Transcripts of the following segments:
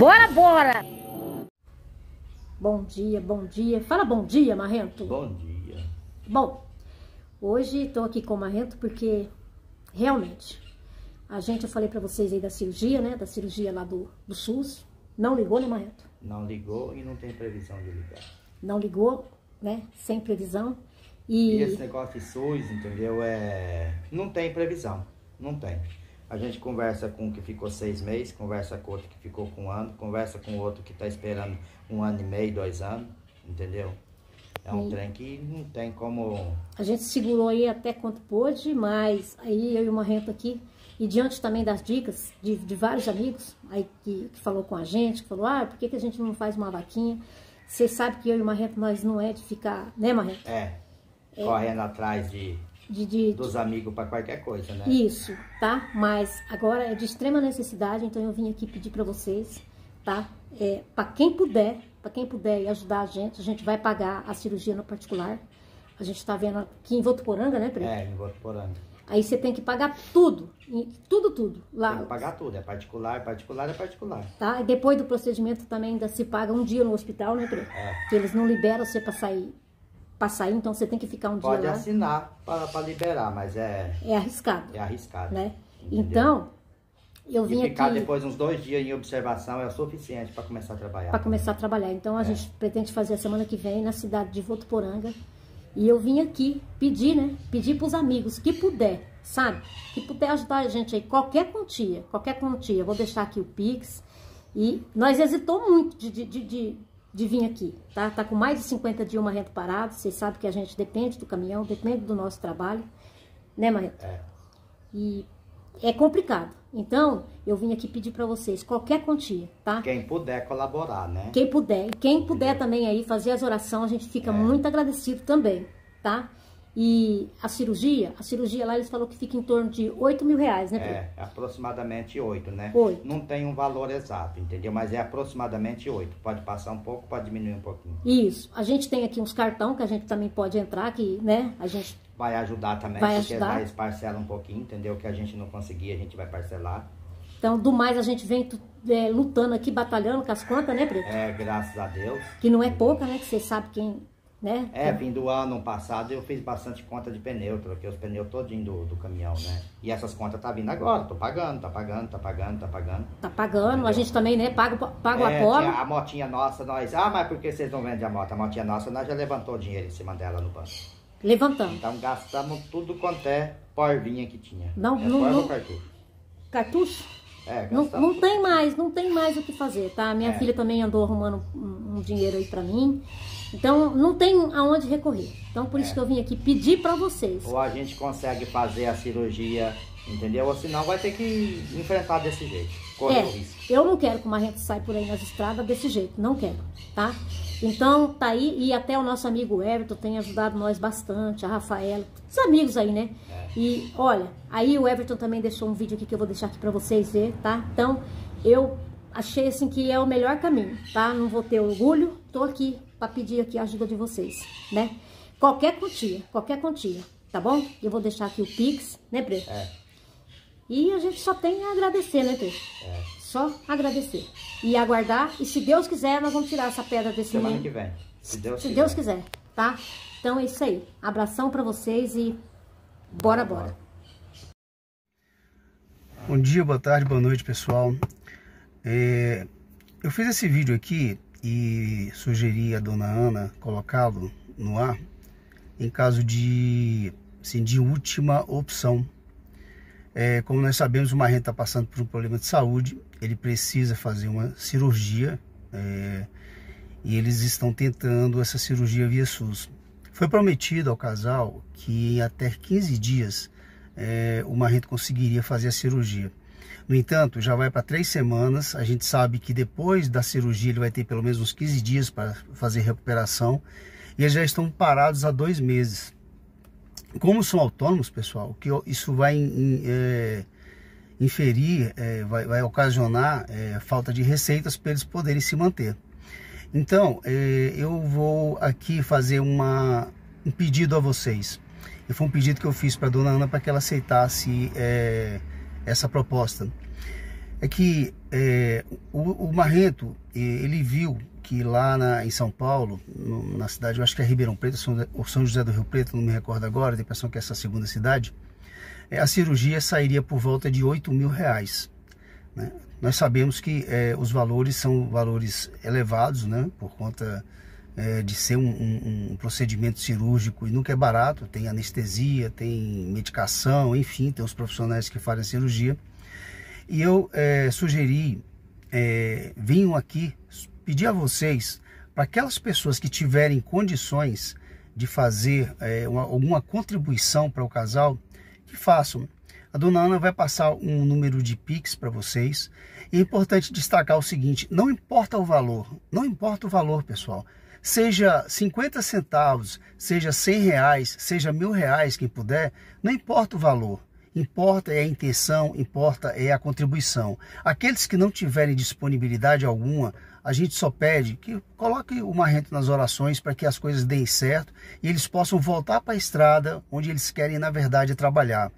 Bora, bora! Bom dia, bom dia. Fala bom dia, Marrento. Bom dia. Bom, hoje estou aqui com o Marrento porque realmente a gente, eu falei para vocês aí da cirurgia, né? Da cirurgia lá do, do SUS. Não ligou, né, Marrento? Não ligou e não tem previsão de ligar. Não ligou, né? Sem previsão. E, e esse negócio de SUS, entendeu? É... Não tem previsão. Não tem a gente conversa com o que ficou seis meses, conversa com outro que ficou com um ano, conversa com outro que está esperando um ano e meio, dois anos, entendeu? É um e... trem que não tem como... A gente segurou aí até quanto pôde, mas aí eu e o Marrento aqui, e diante também das dicas de, de vários amigos aí que, que, falou com a gente, que falou, ah, por que, que a gente não faz uma vaquinha? Você sabe que eu e o Marrento, nós não é de ficar, né, Marrento? É, é, correndo é, atrás de de, de, dos amigos para qualquer coisa, né? Isso, tá? Mas agora é de extrema necessidade, então eu vim aqui pedir para vocês, tá? É, para quem puder, para quem puder ajudar a gente, a gente vai pagar a cirurgia no particular. A gente está vendo aqui em Votuporanga, né, Preto? É, em Votuporanga. Aí você tem que pagar tudo, tudo, tudo. Lá. Tem que pagar tudo, é particular, é particular, é particular. Tá? E depois do procedimento também ainda se paga um dia no hospital, né, Preto? É. Que eles não liberam você para sair sair, então você tem que ficar um Pode dia lá. Pode assinar para liberar, mas é... É arriscado. É arriscado. Né? Então, eu vim e ficar aqui, depois uns dois dias em observação é o suficiente para começar a trabalhar. Para começar a trabalhar. Então, a é. gente pretende fazer a semana que vem na cidade de Votuporanga. E eu vim aqui pedir, né? Pedir para os amigos que puder, sabe? Que puder ajudar a gente aí, qualquer quantia, qualquer quantia. Eu vou deixar aqui o Pix. E nós hesitou muito de, de, de, de de vir aqui, tá? Tá com mais de 50 dias o Marreto parado, vocês sabem que a gente depende do caminhão, depende do nosso trabalho, né, Marreto? É. E é complicado. Então, eu vim aqui pedir para vocês qualquer quantia, tá? Quem puder colaborar, né? Quem puder. E quem puder também aí fazer as orações, a gente fica é. muito agradecido também, tá? E a cirurgia, a cirurgia lá eles falou que fica em torno de 8 mil reais, né? É, Pedro? É, aproximadamente 8, né? 8. Não tem um valor exato, entendeu? Mas é aproximadamente 8. Pode passar um pouco, pode diminuir um pouquinho. Isso. A gente tem aqui uns cartão que a gente também pode entrar, que, né? A gente vai ajudar também, vai porque ajudar. nós parcela um pouquinho, entendeu? Que a gente não conseguir, a gente vai parcelar. Então, do mais, a gente vem é, lutando aqui, batalhando com as contas, né, Preto? É, graças a Deus. Que não é pouca, né? Que você sabe quem né? É, vim do ano passado eu fiz bastante conta de pneu, troquei os pneus todinho do, do caminhão, né? E essas contas tá vindo agora, tô pagando, tá pagando, tá pagando, tá pagando. Tá pagando, Entendeu? a gente também, né? Paga, paga é, a porta. A motinha nossa, nós. Ah, mas por que vocês não vendem a moto? A motinha nossa, nós já levantou o dinheiro em cima dela no banco. Levantamos. Então gastamos tudo quanto é porvinha que tinha. Não, é não, não. cartucho. Cartucho? É, não, não tem mais, não tem mais o que fazer, tá? Minha é. filha também andou arrumando um, um dinheiro aí pra mim. Então não tem aonde recorrer. Então por é. isso que eu vim aqui pedir para vocês. Ou a gente consegue fazer a cirurgia, entendeu? Ou senão vai ter que enfrentar desse jeito. Correr é, risco. Eu não quero que o gente saia por aí nas estradas desse jeito, não quero, tá? Então tá aí e até o nosso amigo Everton tem ajudado nós bastante, a Rafaela, os amigos aí, né? É. E olha, aí o Everton também deixou um vídeo aqui que eu vou deixar aqui para vocês ver, tá? Então eu achei assim que é o melhor caminho, tá? Não vou ter orgulho, tô aqui para pedir aqui a ajuda de vocês, né? Qualquer quantia, qualquer quantia, tá bom? Eu vou deixar aqui o Pix, né, preto. É. E a gente só tem a agradecer, né, preto? É. Só agradecer. E aguardar. E se Deus quiser, nós vamos tirar essa pedra desse Semana que vem. Se Deus, se quiser. Deus quiser, tá? Então é isso aí. Abração para vocês e bora, bora. Bom dia, boa tarde, boa noite, pessoal. É... Eu fiz esse vídeo aqui e sugeri a dona Ana colocá-lo no ar em caso de, assim, de última opção. É, como nós sabemos, o Marrento está passando por um problema de saúde, ele precisa fazer uma cirurgia é, e eles estão tentando essa cirurgia via SUS. Foi prometido ao casal que em até 15 dias é, o Marrento conseguiria fazer a cirurgia. No entanto, já vai para três semanas. A gente sabe que depois da cirurgia ele vai ter pelo menos uns 15 dias para fazer recuperação. E eles já estão parados há dois meses. Como são autônomos, pessoal, que isso vai em, é, inferir, é, vai, vai, ocasionar é, falta de receitas para eles poderem se manter. Então, é, eu vou aqui fazer uma, um pedido a vocês. E foi um pedido que eu fiz para a dona Ana para que ela aceitasse é, essa proposta. É que é, o, o, Marrento, é, ele viu que lá na, em São Paulo, no, na cidade, eu acho que é Ribeirão Preto, São, ou São José do Rio Preto, não me recordo agora, tem a impressão que é essa segunda cidade, é, a cirurgia sairia por volta de 8 mil reais. Né? Nós sabemos que é, os valores são valores elevados, né? Por conta é, de ser um, um, um, procedimento cirúrgico e nunca é barato, tem anestesia, tem medicação, enfim, tem os profissionais que fazem a cirurgia. E eu é, sugeri, é, aqui pedir a vocês, para aquelas pessoas que tiverem condições de fazer é, uma, alguma contribuição para o casal, que façam. A dona Ana vai passar um número de Pix para vocês. E é importante destacar o seguinte: não importa o valor, não importa o valor, pessoal seja 50 centavos, seja 100 reais, seja mil reais, quem puder, não importa o valor. Importa é a intenção, importa é a contribuição. Aqueles que não tiverem disponibilidade alguma, a gente só pede que coloque o marrento nas orações para que as coisas deem certo e eles possam voltar para a estrada onde eles querem, na verdade, trabalhar.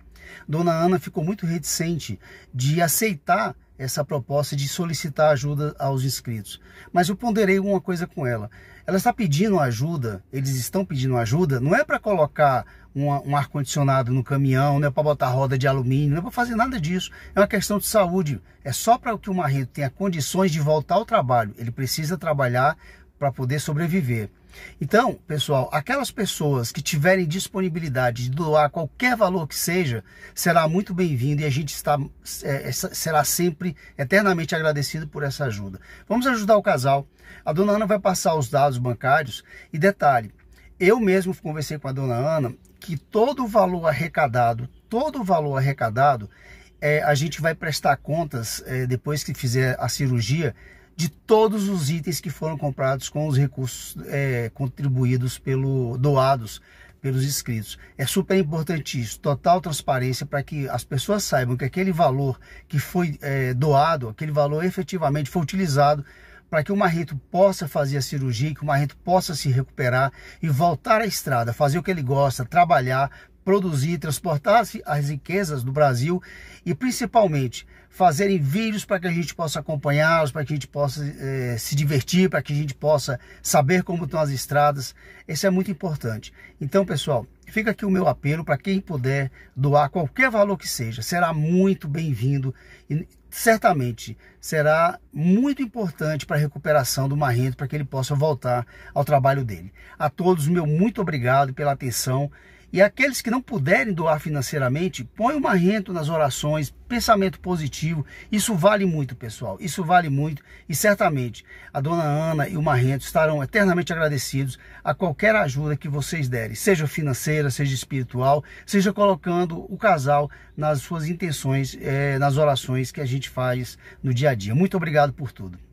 Dona Ana ficou muito reticente de aceitar essa proposta de solicitar ajuda aos inscritos. Mas eu ponderei uma coisa com ela. Ela está pedindo ajuda, eles estão pedindo ajuda, não é para colocar uma, um ar-condicionado no caminhão, não é para botar roda de alumínio, não é para fazer nada disso. É uma questão de saúde. É só para que o marido tenha condições de voltar ao trabalho. Ele precisa trabalhar para poder sobreviver. Então, pessoal, aquelas pessoas que tiverem disponibilidade de doar qualquer valor que seja, será muito bem-vindo e a gente está, é, é será sempre eternamente agradecido por essa ajuda. Vamos ajudar o casal. A dona Ana vai passar os dados bancários e detalhe, eu mesmo conversei com a dona Ana que todo o valor arrecadado, todo o valor arrecadado, é, a gente vai prestar contas é, depois que fizer a cirurgia de todos os itens que foram comprados com os recursos é, contribuídos pelo doados pelos inscritos. É super importante isso, total transparência para que as pessoas saibam que aquele valor que foi é, doado, aquele valor efetivamente foi utilizado para que o Marreto possa fazer a cirurgia, que o Marreto possa se recuperar e voltar à estrada, fazer o que ele gosta, trabalhar, produzir e transportar as riquezas do Brasil e principalmente fazerem vídeos para que a gente possa acompanhá-los, para que a gente possa eh, se divertir, para que a gente possa saber como estão as estradas. Isso é muito importante. Então, pessoal, fica aqui o meu apelo para quem puder doar qualquer valor que seja, será muito bem-vindo e certamente será muito importante para a recuperação do Marrento, para que ele possa voltar ao trabalho dele. A todos, meu muito obrigado pela atenção e aqueles que não puderem doar financeiramente, põe uma Marrento nas orações, pensamento positivo. Isso vale muito, pessoal. Isso vale muito. E certamente a dona Ana e o Marrento estarão eternamente agradecidos a qualquer ajuda que vocês derem, seja financeira, seja espiritual, seja colocando o casal nas suas intenções, é, nas orações que a gente faz no dia a dia. Muito obrigado por tudo.